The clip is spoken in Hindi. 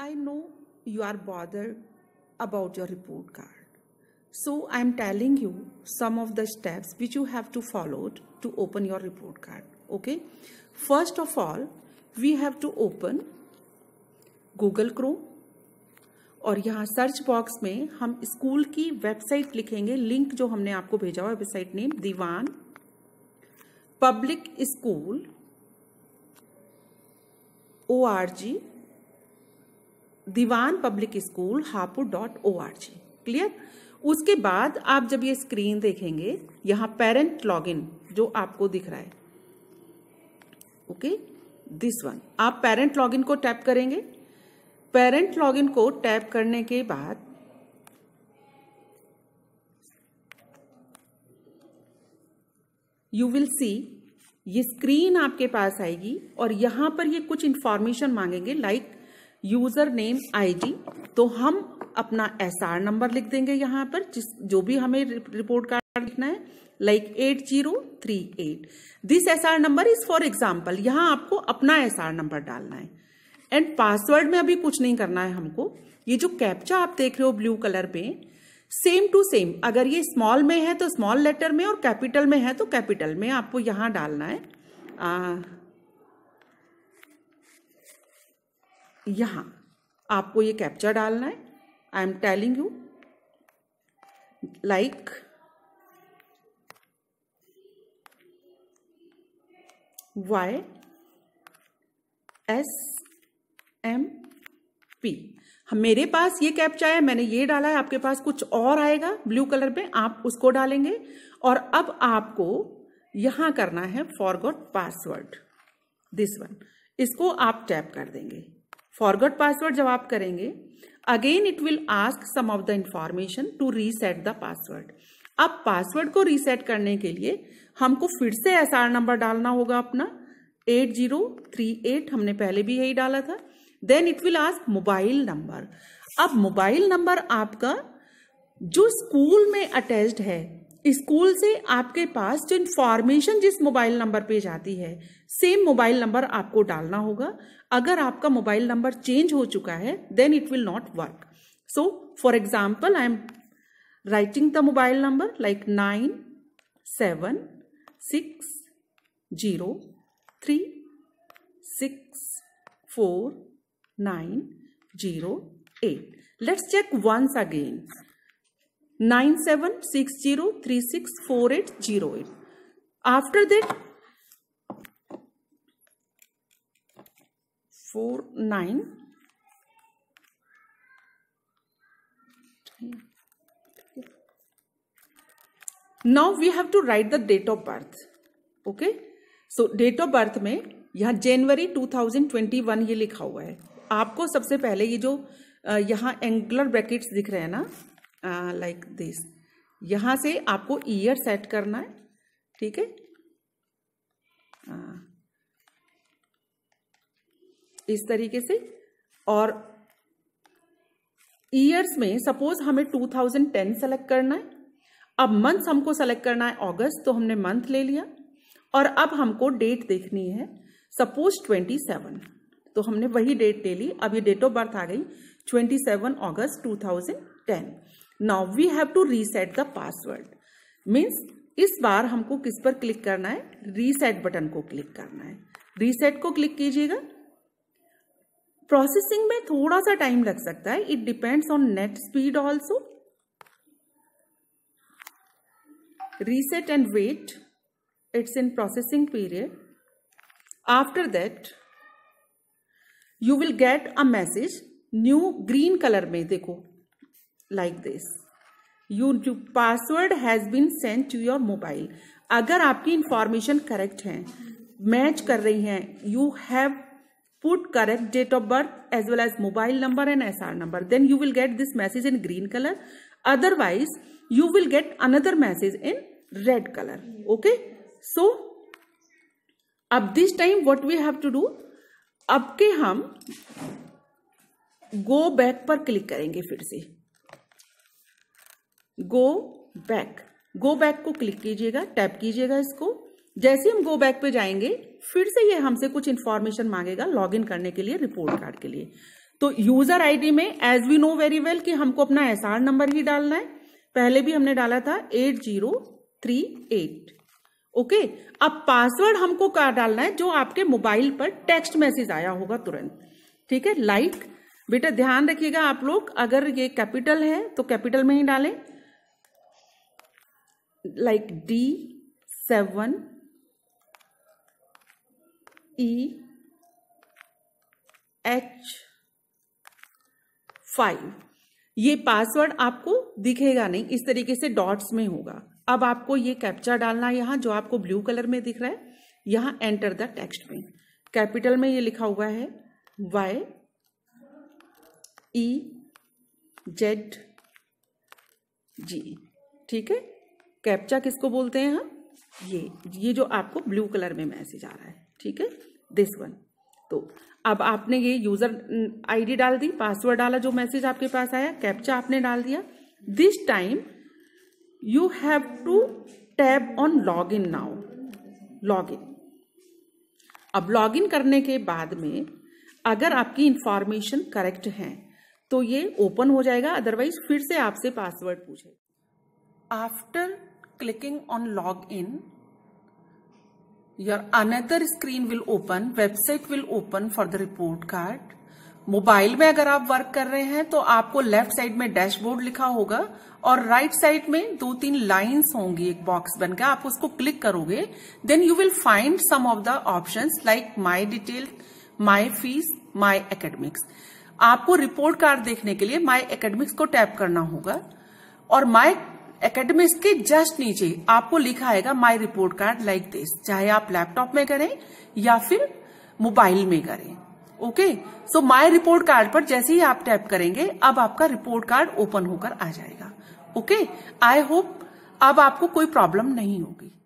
I know you are bother about your report card so I am telling you some of the steps which you have to follow to open your report card okay first of all we have to open Google क्रो और यहाँ सर्च बॉक्स में हम स्कूल की वेबसाइट लिखेंगे लिंक जो हमने आपको भेजा हुआ website name Dewan public school O R G Dewan public school Hapur dot O R G clear उसके बाद आप जब ये स्क्रीन देखेंगे यहाँ पेरेंट लॉगिन जो आपको दिख रहा है ओके दिस वन आप पेरेंट लॉगिन को टैप करेंगे पेरेंट लॉगिन को टैप करने के बाद यू विल सी ये स्क्रीन आपके पास आएगी और यहां पर ये कुछ इंफॉर्मेशन मांगेंगे like like user name ID तो हम अपना एस नंबर लिख देंगे यहाँ पर जिस जो भी हमें रिपोर्ट कार्ड लिखना है like eight zero three eight this S R number is for example यहाँ आपको अपना एस आर नंबर डालना है एंड पासवर्ड में अभी कुछ नहीं करना है हमको ये जो कैप्चा आप देख रहे हो ब्लू कलर पे सेम टू सेम अगर ये स्मॉल में है तो स्मॉल लेटर में और कैपिटल में है तो कैपिटल में आपको यहाँ डालना है आ, यहाँ आपको ये कैप्चर डालना है I am telling you like Y S M P मेरे पास ये कैप्चा है मैंने ये डाला है आपके पास कुछ और आएगा ब्लू कलर में आप उसको डालेंगे और अब आपको यहां करना है फॉरगॉट पासवर्ड दिस वन इसको आप टैप कर देंगे फॉरगर्ड पासवर्ड जब आप करेंगे again it will ask some of the information to reset the password अब पासवर्ड को रीसेट करने के लिए हमको फिर से एस आर नंबर डालना होगा अपना एट जीरो थ्री एट हमने पहले भी यही डाला था then it will ask mobile number अब मोबाइल नंबर आपका जो स्कूल में अटैच्ड है स्कूल से आपके पास जो इन्फॉर्मेशन जिस मोबाइल नंबर पे जाती है सेम मोबाइल नंबर आपको डालना होगा अगर आपका मोबाइल नंबर चेंज हो चुका है then it will not work so for example I am writing the mobile number like nine seven six zero three six four nine zero eight let's check once again nine seven six zero three six four eight zero eight. After that, four nine. Now we have to write the date of birth. Okay, so date of birth में यहाँ जनवरी 2021 ये लिखा हुआ है आपको सबसे पहले ये जो यहाँ एंगुलर ब्रैकेट्स दिख रहे हैं ना लाइक दिस यहां से आपको ईयर सेट करना है ठीक है इस तरीके से और ईयर्स में सपोज हमें 2010 सेलेक्ट करना है अब मंथ हमको सेलेक्ट करना है अगस्त तो हमने मंथ ले लिया और अब हमको डेट देखनी है सपोज 27 तो हमने वही डेट ले ली अब ये डेट ऑफ बर्थ आ गई 27 अगस्त 2010 now we have to reset the password means इस बार हमको किस पर क्लिक करना है रीसेट बटन को क्लिक करना है रीसेट को क्लिक कीजिएगा प्रोसेसिंग में थोड़ा सा टाइम लग सकता है it depends on net speed also reset and wait it's in processing period after that you will get a message new green colour में देखो like this your password has been sent to your mobile अगर आपकी इंफॉर्मेशन करेक्ट है मैच कर रही है you have put correct date of birth as well as mobile number and SR number. Then you will get this message in green color. Otherwise, you will get another message in red color. Okay. So, अब this time what we have to do? अब के हम go back पर क्लिक करेंगे फिर से गो बैक गो बैक को क्लिक कीजिएगा टैप कीजिएगा इसको जैसे हम गो बैक पे जाएंगे फिर से ये हमसे कुछ इन्फॉर्मेशन मांगेगा लॉग इन करने के लिए रिपोर्ट कार्ड के लिए तो यूजर आईडी में as we know very well कि हमको अपना एस आर नंबर ही डालना है पहले भी हमने डाला था eight zero three eight okay अब पासवर्ड हमको क्या डालना है जो आपके मोबाइल पर टेक्स्ट मैसेज आया होगा तुरंत ठीक है लाइक बेटा ध्यान रखिएगा आप लोग अगर ये कैपिटल है तो कैपिटल में ही डालें like D seven E H five ये पासवर्ड आपको दिखेगा नहीं इस तरीके से डॉट्स में होगा अब आपको ये कैप्चा डालना है यहां जो आपको ब्लू कलर में दिख रहा है यहां एंटर द टेक्स्ट में कैपिटल में ये लिखा हुआ है वाई ई जेड जी ठीक है कैप्चा किसको बोलते हैं हम ये ये जो आपको ब्लू कलर में मैसेज आ रहा है ठीक है दिस वन तो अब आपने ये यूजर आईडी डाल दी पासवर्ड डाला जो मैसेज आपके पास आया कैप्चा आपने डाल दिया this time you have to tab on log in now log in अब लॉग इन करने के बाद में अगर आपकी इंफॉर्मेशन करेक्ट है तो ये ओपन हो जाएगा अदरवाइज फिर से आपसे पासवर्ड पूछेगा after clicking on login, your another screen will open, website will open for the report card. Mobile में अगर आप वर्क कर रहे हैं तो आपको लेफ्ट साइड में डैशबोर्ड लिखा होगा और राइट right साइड में दो तीन लाइंस होंगी एक बॉक्स बनकर आप उसको क्लिक करोगे then you will find some of the options like my detail my fees my academics आपको रिपोर्ट कार्ड देखने के लिए माय एकेडमिक्स को टैप करना होगा और माई एकेडमिक्स के जस्ट नीचे आपको लिखा आएगा my report card like this चाहे आप लैपटॉप में करें या फिर मोबाइल में करें okay so my report card पर जैसे ही आप टैप करेंगे अब आपका रिपोर्ट कार्ड ओपन होकर आ जाएगा ओके आई होप अब आपको कोई प्रॉब्लम नहीं होगी